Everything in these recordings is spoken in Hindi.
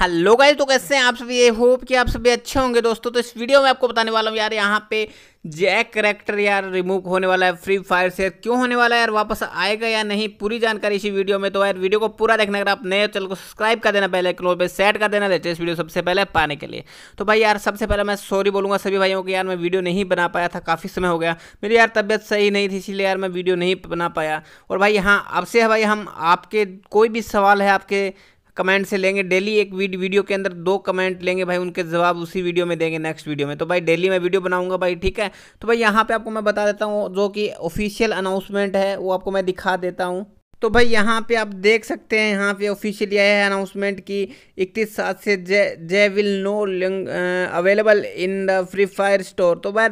हेलो गाइस तो कैसे हैं आप सभी ये होप कि आप सभी अच्छे होंगे दोस्तों तो इस वीडियो में आपको बताने वाला हूँ यार यहाँ पे जैक करेक्टर यार रिमूव होने वाला है फ्री फायर से क्यों होने वाला है यार वापस आएगा या नहीं पूरी जानकारी इसी वीडियो में तो यार वीडियो को पूरा देखना अगर आप नए चैनल को सब्सक्राइब कर देना पहले क्लोर पे सेट कर देना लेटेस्ट वीडियो सबसे पहले पाने के लिए तो भाई यार सबसे पहले मैं सॉरी बोलूँगा सभी भाइयों को यार मैं वीडियो नहीं बना पाया था काफ़ी समय हो गया मेरी यार तबियत सही नहीं थी इसीलिए यार मैं वीडियो नहीं बना पाया और भाई हाँ आपसे भाई हम आपके कोई भी सवाल है आपके कमेंट से लेंगे डेली एक वीडियो के अंदर दो कमेंट लेंगे भाई उनके जवाब उसी वीडियो में देंगे नेक्स्ट वीडियो में तो भाई डेली मैं वीडियो बनाऊंगा भाई ठीक है तो भाई यहाँ पे आपको मैं बता देता हूँ जो कि ऑफिशियल अनाउंसमेंट है वो आपको मैं दिखा देता हूँ तो भाई यहाँ पे आप देख सकते हैं यहाँ पे ऑफिशियली आया है अनाउंसमेंट की इकतीस सात से J J will no longer available in the Free Fire store तो भाई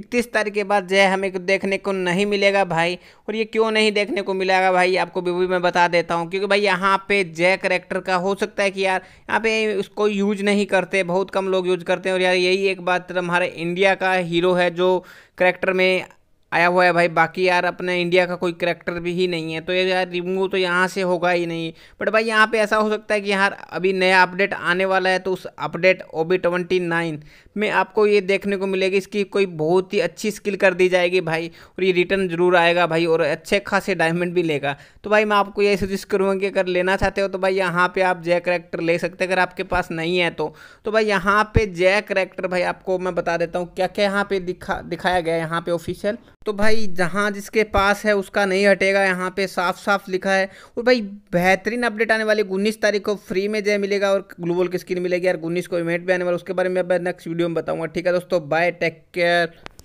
इकतीस तारीख के बाद जय हमें देखने को नहीं मिलेगा भाई और ये क्यों नहीं देखने को मिलेगा भाई आपको भी, भी मैं बता देता हूँ क्योंकि भाई यहाँ पे जय करेक्टर का हो सकता है कि यार यहाँ पे उसको यूज नहीं करते बहुत कम लोग यूज करते हैं और यार यही एक बात हमारे इंडिया का हीरो है जो करेक्टर में आया हुआ है भाई बाकी यार अपने इंडिया का कोई करेक्टर भी ही नहीं है तो ये यार रिमूव तो यहाँ से होगा ही नहीं बट भाई यहाँ पे ऐसा हो सकता है कि यार अभी नया अपडेट आने वाला है तो उस update O B twenty nine में आपको ये देखने को मिलेगी इसकी कोई बहुत ही अच्छी स्किल कर दी जाएगी भाई और ये रिटर्न जरूर आएगा भाई और अच्छे खासे डायमंड भी लेगा तो भाई मैं आपको यही सजेस्ट करूँगा कि अगर लेना चाहते हो तो भाई यहाँ पर आप जय करेक्टर ले सकते अगर आपके पास नहीं है तो, तो भाई यहाँ पर जय करेक्टर भाई आपको मैं बता देता हूँ क्या क्या यहाँ पर दिखा दिखाया गया है यहाँ पर ऑफिशियल तो भाई जहाँ जिसके पास है उसका नहीं हटेगा यहाँ पे साफ साफ लिखा है और भाई बेहतरीन अपडेट आने वाली उन्नीस तारीख को फ्री में जय मिलेगा और ग्लोबल की स्क्रीन मिलेगी यार उन्नीस को इवेंट भी आने वाला उसके बारे में नेक्स्ट वीडियो में बताऊँगा ठीक है दोस्तों बाय टेक केयर